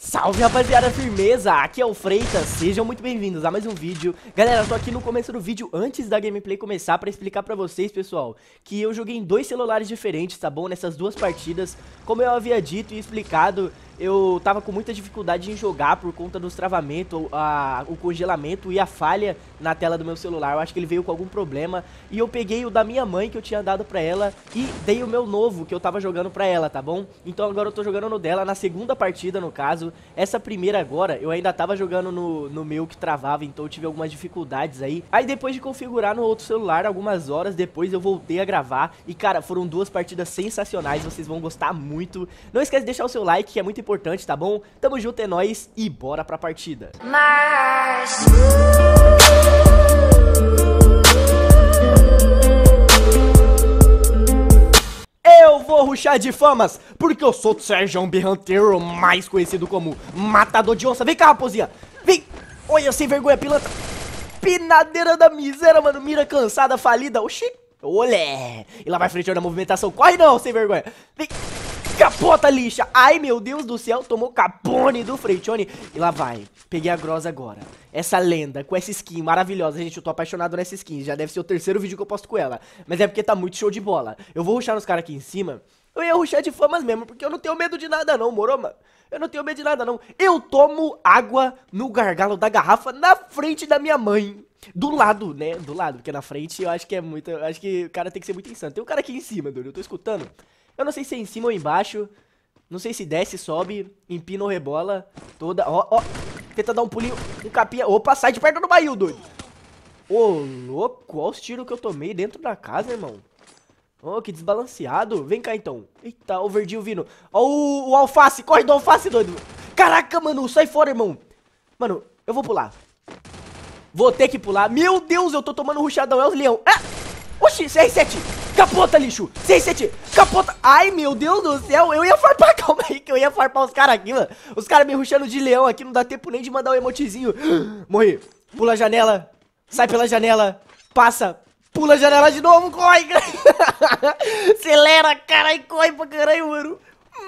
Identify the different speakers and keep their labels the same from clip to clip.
Speaker 1: Salve rapaziada, firmeza! Aqui é o Freitas, sejam muito bem-vindos a mais um vídeo. Galera, eu tô aqui no começo do vídeo, antes da gameplay começar, pra explicar pra vocês, pessoal, que eu joguei em dois celulares diferentes, tá bom? Nessas duas partidas, como eu havia dito e explicado, eu tava com muita dificuldade em jogar por conta dos travamentos, a, o congelamento e a falha na tela do meu celular. Eu acho que ele veio com algum problema. E eu peguei o da minha mãe que eu tinha dado pra ela e dei o meu novo que eu tava jogando pra ela, tá bom? Então agora eu tô jogando no dela, na segunda partida no caso. Essa primeira agora eu ainda tava jogando no, no meu que travava, então eu tive algumas dificuldades aí. Aí depois de configurar no outro celular, algumas horas depois eu voltei a gravar. E cara, foram duas partidas sensacionais, vocês vão gostar muito. Não esquece de deixar o seu like, que é muito importante importante, tá bom? Tamo junto, é nóis e bora pra partida. Mas... Eu vou ruxar de famas, porque eu sou o Sérgio Berranteiro, mais conhecido como Matador de Onça. Vem cá, raposinha. Vem. Olha, sem vergonha, pilantra. Pinadeira da miséria, mano. Mira cansada, falida. Oxi. Olé. E lá vai frente, olha a movimentação. Corre não, sem vergonha. Vem. Capota, lixa! Ai, meu Deus do céu, tomou capone do Freichone. E lá vai. Peguei a Grosa agora. Essa lenda, com essa skin maravilhosa. Gente, eu tô apaixonado nessa skin. Já deve ser o terceiro vídeo que eu posto com ela. Mas é porque tá muito show de bola. Eu vou ruxar nos caras aqui em cima. Eu ia ruxar de famas mesmo, porque eu não tenho medo de nada não, moro, Eu não tenho medo de nada não. Eu tomo água no gargalo da garrafa na frente da minha mãe. Do lado, né? Do lado, porque na frente eu acho que é muito... Eu acho que o cara tem que ser muito insano. Tem um cara aqui em cima, doido. Eu tô escutando. Eu não sei se é em cima ou embaixo. Não sei se desce, sobe, empina ou rebola. Toda. Ó, ó. Tenta dar um pulinho. Um capinha. Opa, sai de perto do bail, doido. Ô, louco. Olha os tiros que eu tomei dentro da casa, irmão. Ô, que desbalanceado. Vem cá, então. Eita, o verdinho vindo. Ó o, o alface. Corre do alface, doido. Caraca, mano. Sai fora, irmão. Mano, eu vou pular. Vou ter que pular. Meu Deus, eu tô tomando ruchadão. É os leão. Ah! Oxi, CR7. Capota, lixo! 6, capota! Ai, meu Deus do céu, eu ia farpar, calma aí, que eu ia farpar os caras aqui, mano. Os caras me ruxando de leão aqui, não dá tempo nem de mandar o um emotezinho. Morri. Pula a janela, sai pela janela, passa, pula a janela de novo, corre! Acelera, carai, corre pra caralho, mano.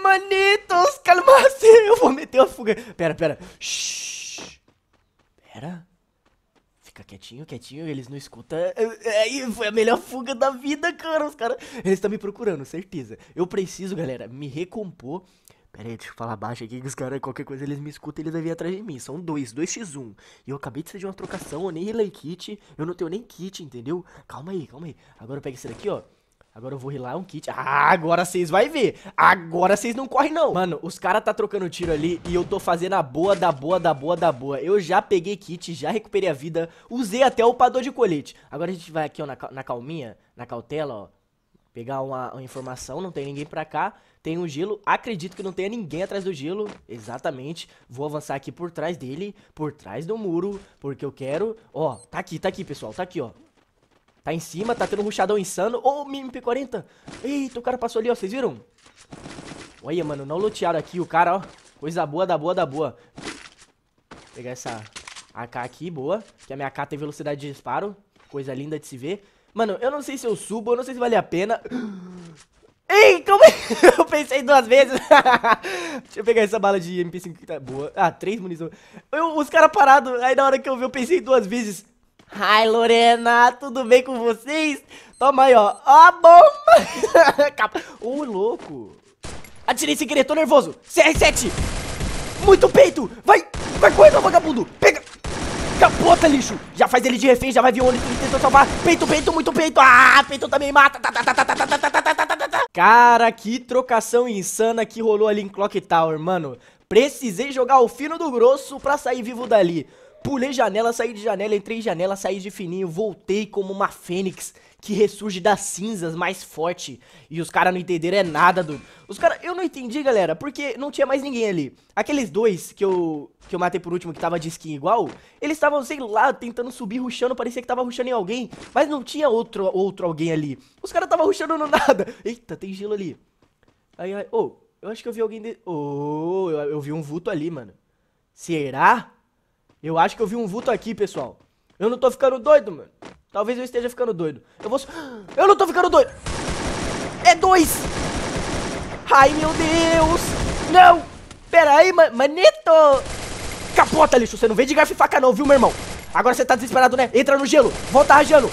Speaker 1: Manitos, calma-se, eu vou meter uma fuga. Pera, pera. Shhh. Pera fica quietinho, quietinho, eles não escutam. é, foi a melhor fuga da vida, cara. Os caras. Eles estão me procurando, certeza. Eu preciso, galera, me recompor. Pera aí, deixa eu falar baixo aqui que os caras, qualquer coisa, eles me escutam, eles devem vir atrás de mim. São dois, 2x1. E eu acabei de fazer de uma trocação, eu nem relei kit, eu não tenho nem kit, entendeu? Calma aí, calma aí. Agora eu pego esse daqui, ó. Agora eu vou rilar um kit. Ah, agora vocês vai ver. Agora vocês não correm, não. Mano, os caras tá trocando tiro ali e eu tô fazendo a boa, da boa, da boa, da boa. Eu já peguei kit, já recuperei a vida, usei até o padrão de colete. Agora a gente vai aqui, ó, na, na calminha, na cautela, ó. Pegar uma, uma, informação, não tem ninguém pra cá Tem um gelo, acredito que não tenha ninguém atrás do gelo Exatamente Vou avançar aqui por trás dele, por trás do muro Porque eu quero, ó, tá aqui, tá aqui pessoal, tá aqui ó Tá em cima, tá tendo um ruxadão insano. Ô, oh, MP40. Eita, o cara passou ali, ó. Vocês viram? Olha, mano, não lutearam aqui o cara, ó. Coisa boa, da boa, da boa. Vou pegar essa AK aqui, boa. Que a minha AK tem velocidade de disparo. Coisa linda de se ver. Mano, eu não sei se eu subo, eu não sei se vale a pena. Ei, calma aí. Eu pensei duas vezes. Deixa eu pegar essa bala de MP5 que tá boa. Ah, três munições. Eu, os caras parados. Aí na hora que eu vi, eu pensei duas vezes. Ai, Lorena, tudo bem com vocês? Toma aí, ó. A bomba! Ô, oh, louco. Atirei sem querer, tô nervoso. CR7. Muito peito. Vai, vai correndo, vagabundo. Pega. Capota, lixo. Já faz ele de refém, já vai vir o ônibus tentou salvar. Peito, peito, muito peito. Ah, peito também mata. Cara, que trocação insana que rolou ali em Clock Tower, mano. Precisei jogar o fino do grosso pra sair vivo dali. Pulei janela, saí de janela, entrei em janela, saí de fininho, voltei como uma fênix que ressurge das cinzas mais forte. E os caras não entenderam é nada, do Os caras, eu não entendi, galera, porque não tinha mais ninguém ali. Aqueles dois que eu que eu matei por último, que tava de skin igual, eles estavam, sei lá, tentando subir, ruxando, parecia que tava ruxando em alguém, mas não tinha outro, outro alguém ali. Os caras tava ruxando no nada. Eita, tem gelo ali. Ai, ai, ô, oh, eu acho que eu vi alguém de... Ô, oh, eu, eu vi um vulto ali, mano. Será? Eu acho que eu vi um vulto aqui, pessoal. Eu não tô ficando doido, mano. Talvez eu esteja ficando doido. Eu vou... Eu não tô ficando doido! É dois! Ai, meu Deus! Não! Pera aí, man maneto! Capota, lixo! Você não vem de garfo e faca não, viu, meu irmão? Agora você tá desesperado, né? Entra no gelo! Volta rajando!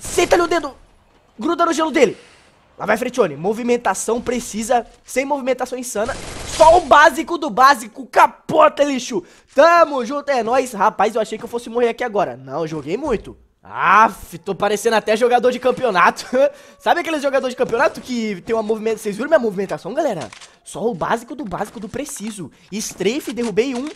Speaker 1: Senta-lhe o dedo! Gruda no gelo dele! Lá vai, Fretione. Movimentação precisa, sem movimentação insana. Só o básico do básico, capota, lixo. Tamo junto, é nóis. Rapaz, eu achei que eu fosse morrer aqui agora. Não, joguei muito. Aff, tô parecendo até jogador de campeonato. Sabe aqueles jogadores de campeonato que tem uma movimentação? Vocês viram minha movimentação, galera? Só o básico do básico do preciso. Strafe, derrubei um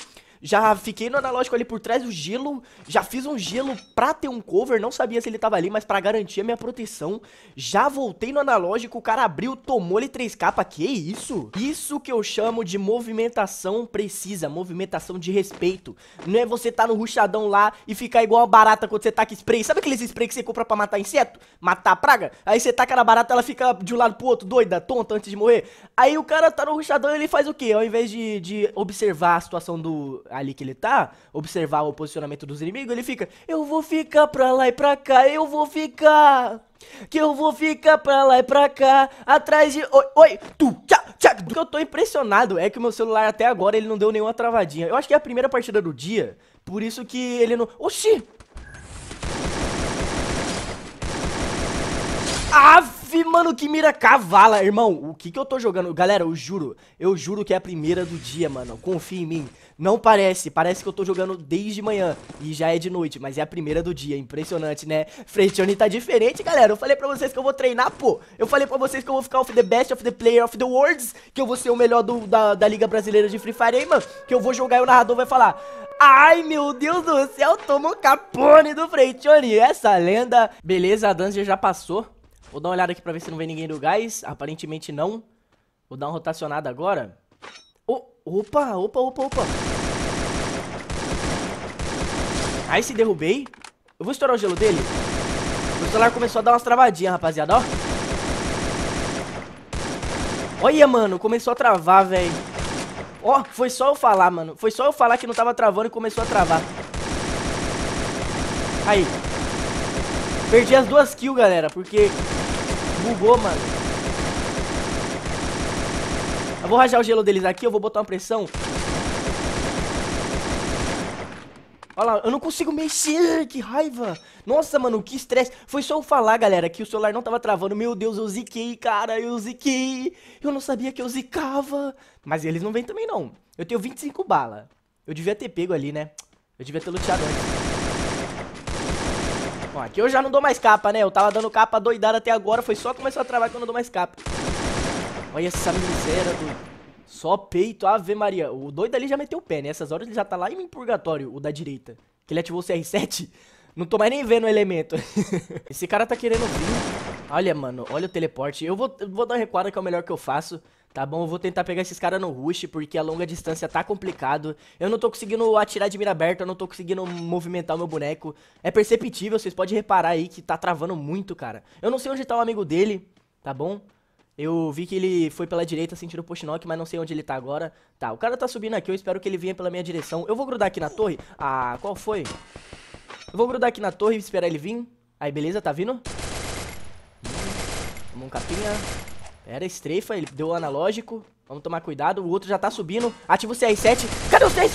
Speaker 1: já fiquei no analógico ali por trás do gelo, já fiz um gelo pra ter um cover, não sabia se ele tava ali, mas pra garantir a minha proteção, já voltei no analógico, o cara abriu, tomou-lhe 3 capas, que isso? Isso que eu chamo de movimentação precisa, movimentação de respeito, não é você tá no ruchadão lá e ficar igual a barata quando você taca spray, sabe aqueles spray que você compra pra matar inseto? Matar praga? Aí você taca na barata, ela fica de um lado pro outro, doida, tonta, antes de morrer, aí o cara tá no ruchadão ele faz o quê Ao invés de, de observar a situação do ali que ele tá, observar o posicionamento dos inimigos, ele fica, eu vou ficar pra lá e pra cá, eu vou ficar, que eu vou ficar pra lá e pra cá, atrás de, oi, oi, tu, tchá, tchá. O que eu tô impressionado é que o meu celular até agora ele não deu nenhuma travadinha, eu acho que é a primeira partida do dia, por isso que ele não, oxi. Ah, mano, que mira cavala, irmão. O que que eu tô jogando? Galera, eu juro, eu juro que é a primeira do dia, mano. Confia em mim. Não parece, parece que eu tô jogando desde manhã e já é de noite, mas é a primeira do dia. Impressionante, né? Freixone tá diferente, galera. Eu falei pra vocês que eu vou treinar, pô. Eu falei pra vocês que eu vou ficar off the best of the player of the worlds, que eu vou ser o melhor do, da, da Liga Brasileira de Free Fire, hein, mano? Que eu vou jogar e o narrador vai falar... Ai, meu Deus do céu, tomou capone do Freichoni. Essa lenda. Beleza, a Danzer já passou. Vou dar uma olhada aqui pra ver se não vem ninguém do gás. Aparentemente não. Vou dar uma rotacionada agora. Oh, opa, opa, opa, opa. Aí se derrubei. Eu vou estourar o gelo dele. O celular começou a dar umas travadinhas, rapaziada, ó. Olha, mano, começou a travar, velho. Ó, foi só eu falar, mano. Foi só eu falar que não tava travando e começou a travar. Aí. Perdi as duas kills, galera, porque bugou, mano. Eu vou rajar o gelo deles aqui, eu vou botar uma pressão. Olha lá, eu não consigo mexer, que raiva. Nossa, mano, que estresse. Foi só eu falar, galera, que o celular não tava travando. Meu Deus, eu ziquei, cara, eu ziquei. Eu não sabia que eu zicava. Mas eles não vêm também, não. Eu tenho 25 bala. Eu devia ter pego ali, né? Eu devia ter luteado antes. Bom, aqui eu já não dou mais capa, né? Eu tava dando capa doidada até agora, foi só começar a travar que eu não dou mais capa. Olha essa miséria, do Só peito, ave maria. O doido ali já meteu o pé, né? Essas horas ele já tá lá em purgatório, o da direita. Que ele ativou o CR7. Não tô mais nem vendo o elemento. Esse cara tá querendo vir. Olha, mano, olha o teleporte. Eu vou, vou dar uma recuada que é o melhor que eu faço. Tá bom, eu vou tentar pegar esses caras no rush, porque a longa distância tá complicado. Eu não tô conseguindo atirar de mira aberta, eu não tô conseguindo movimentar o meu boneco. É perceptível, vocês podem reparar aí que tá travando muito, cara. Eu não sei onde tá o amigo dele, tá bom? Eu vi que ele foi pela direita sentindo o post knock, mas não sei onde ele tá agora. Tá, o cara tá subindo aqui, eu espero que ele venha pela minha direção. Eu vou grudar aqui na torre. Ah, qual foi? Eu vou grudar aqui na torre e esperar ele vir. Aí, beleza, tá vindo? Tomou um capinha. Era estrefa, ele deu o analógico. Vamos tomar cuidado, o outro já tá subindo. Ativa o CR7. Cadê o CR7?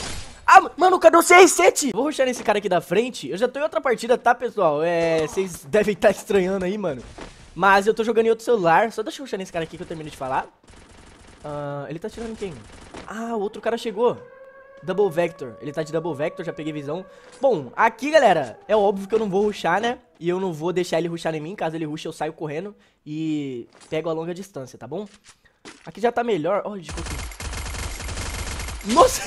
Speaker 1: Ah, mano, cadê o CR7? Vou ruxar nesse cara aqui da frente. Eu já tô em outra partida, tá, pessoal? É, vocês devem estar tá estranhando aí, mano. Mas eu tô jogando em outro celular. Só deixa eu ruxar nesse cara aqui que eu terminei de falar. Uh, ele tá tirando em quem? Ah, o outro cara chegou. Double Vector. Ele tá de Double Vector, já peguei visão. Bom, aqui, galera, é óbvio que eu não vou ruxar, né? E eu não vou deixar ele ruxar em mim. Caso ele ruxe, eu saio correndo e pego a longa distância, tá bom? Aqui já tá melhor. Olha, desculpa. Nossa!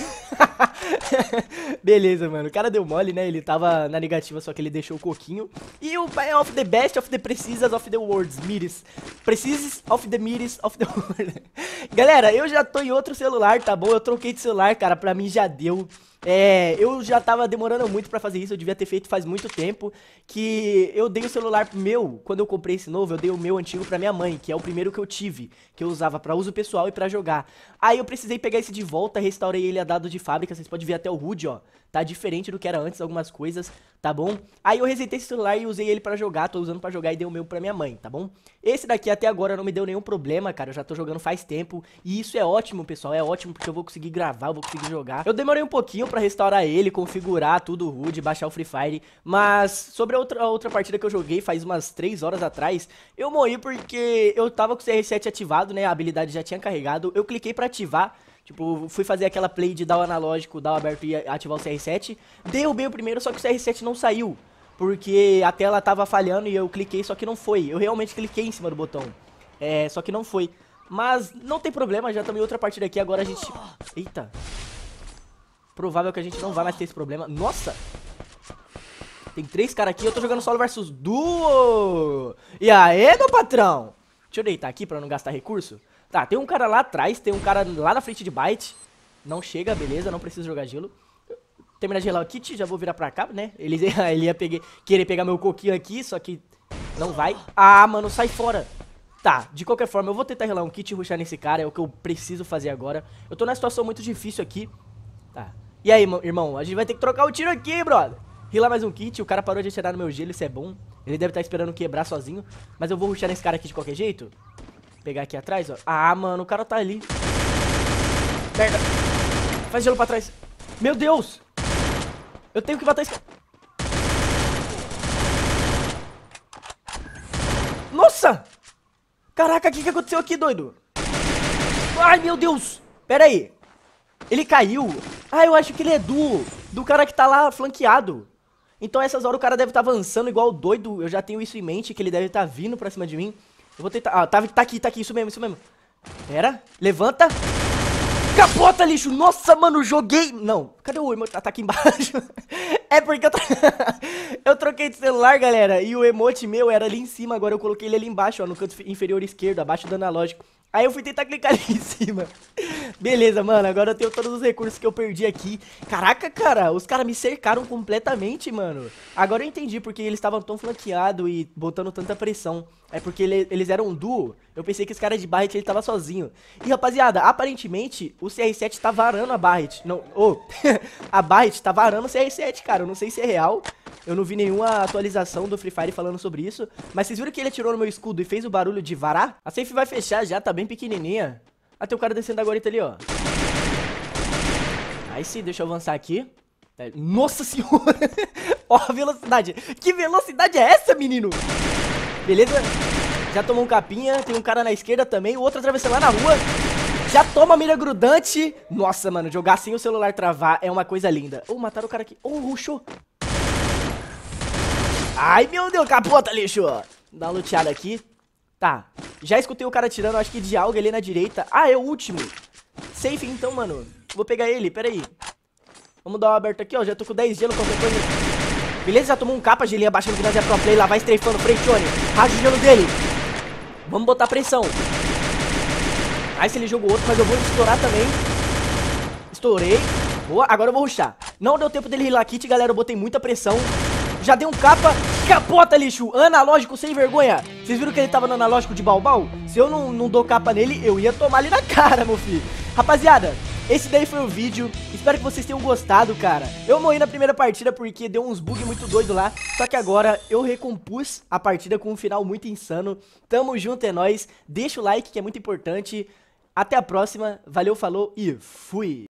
Speaker 1: Beleza, mano. O cara deu mole, né? Ele tava na negativa, só que ele deixou o coquinho. E o é of the best, of the precisas, of the words, mires. Precises of the mires, of the words. Galera, eu já tô em outro celular, tá bom? Eu troquei de celular, cara. Pra mim já deu. É, eu já tava demorando muito para fazer isso, eu devia ter feito faz muito tempo. Que eu dei o celular meu, quando eu comprei esse novo, eu dei o meu antigo pra minha mãe, que é o primeiro que eu tive, que eu usava para uso pessoal e para jogar. Aí eu precisei pegar esse de volta, restaurei ele a dado de fábrica, vocês podem ver até o HUD, ó. Tá diferente do que era antes, algumas coisas, tá bom? Aí eu resetei esse celular e usei ele pra jogar, tô usando pra jogar e dei o meu pra minha mãe, tá bom? Esse daqui até agora não me deu nenhum problema, cara, eu já tô jogando faz tempo. E isso é ótimo, pessoal, é ótimo porque eu vou conseguir gravar, eu vou conseguir jogar. Eu demorei um pouquinho pra restaurar ele, configurar tudo, rude, HUD, baixar o Free Fire. Mas sobre a outra, a outra partida que eu joguei faz umas 3 horas atrás, eu morri porque eu tava com o CR7 ativado, né, a habilidade já tinha carregado. Eu cliquei pra ativar... Tipo, fui fazer aquela play de dar o analógico, dar o aberto e ativar o CR7. deu bem o primeiro, só que o CR7 não saiu. Porque a tela tava falhando e eu cliquei, só que não foi. Eu realmente cliquei em cima do botão. É, só que não foi. Mas não tem problema, já também outra partida aqui. Agora a gente... Eita. Provável que a gente não vai mais ter esse problema. Nossa! Tem três caras aqui, eu tô jogando solo versus duo! E aí, meu patrão? Deixa eu deitar aqui pra não gastar recurso. Tá, tem um cara lá atrás, tem um cara lá na frente de bite, Não chega, beleza, não preciso jogar gelo. Terminar de gelar o kit, já vou virar pra cá, né? Ele, ele ia pegue, querer pegar meu coquinho aqui, só que não vai. Ah, mano, sai fora. Tá, de qualquer forma, eu vou tentar relar um kit e ruxar nesse cara, é o que eu preciso fazer agora. Eu tô numa situação muito difícil aqui. Tá. E aí, irmão, a gente vai ter que trocar o tiro aqui, brother. Rilar mais um kit, o cara parou de atirar no meu gelo, isso é bom. Ele deve estar tá esperando quebrar sozinho. Mas eu vou ruxar nesse cara aqui de qualquer jeito. Pegar aqui atrás, ó. Ah, mano, o cara tá ali. Merda. Faz gelo pra trás. Meu Deus. Eu tenho que matar esse Nossa. Caraca, o que, que aconteceu aqui, doido? Ai, meu Deus. Pera aí. Ele caiu. Ah, eu acho que ele é do... Do cara que tá lá flanqueado. Então essas horas o cara deve estar tá avançando igual doido. Eu já tenho isso em mente, que ele deve estar tá vindo pra cima de mim. Eu vou tentar... Ah, tá, tá aqui, tá aqui, isso mesmo, isso mesmo. Pera, levanta. Capota, lixo. Nossa, mano, joguei. Não, cadê o emote? Ah, tá aqui embaixo. é porque eu, tro... eu troquei de celular, galera. E o emote meu era ali em cima. Agora eu coloquei ele ali embaixo, ó, no canto inferior esquerdo, abaixo do analógico. Aí eu fui tentar clicar ali em cima. Beleza, mano, agora eu tenho todos os recursos que eu perdi aqui. Caraca, cara, os caras me cercaram completamente, mano. Agora eu entendi porque eles estavam tão flanqueados e botando tanta pressão. É porque ele, eles eram um duo, eu pensei que esse cara de Barret ele tava sozinho. E rapaziada, aparentemente o CR7 tá varando a Barret. Não, ô, oh, a Barret tá varando o CR7, cara, eu não sei se é real. Eu não vi nenhuma atualização do Free Fire falando sobre isso. Mas vocês viram que ele atirou no meu escudo e fez o barulho de varar? A safe vai fechar já, tá bem pequenininha. Ah, tem o um cara descendo da guarita ali, ó. Aí sim, deixa eu avançar aqui. É, nossa senhora! ó a velocidade. Que velocidade é essa, menino? Beleza? Já tomou um capinha. Tem um cara na esquerda também. O outro atravessando lá na rua. Já toma a mira grudante. Nossa, mano, jogar sem o celular travar é uma coisa linda. Ou oh, mataram o cara aqui. Ou oh, ruxou. Ai, meu Deus, capota, lixo. Dá uma luteada aqui. Tá, já escutei o cara tirando, acho que de algo ali na direita. Ah, é o último. Safe então, mano. Vou pegar ele, pera aí. Vamos dar uma aberta aqui, ó. Já tô com 10 gelo, qualquer coisa. Beleza, já tomou um capa, gelinha abaixando que nós é pro play. Lá vai estreifando, Freichone. Raja o gelo dele. Vamos botar pressão. Aí se ele jogou outro, mas eu vou estourar também. Estourei. Boa, agora eu vou ruxar. Não deu tempo dele rilar kit, galera. Eu botei muita pressão já deu um capa, capota lixo, analógico sem vergonha. Vocês viram que ele tava no analógico de balbal? Se eu não, não dou capa nele, eu ia tomar ele na cara, meu filho. Rapaziada, esse daí foi o vídeo, espero que vocês tenham gostado, cara. Eu morri na primeira partida porque deu uns bug muito doido lá, só que agora eu recompus a partida com um final muito insano. Tamo junto, é nóis, deixa o like que é muito importante. Até a próxima, valeu, falou e fui!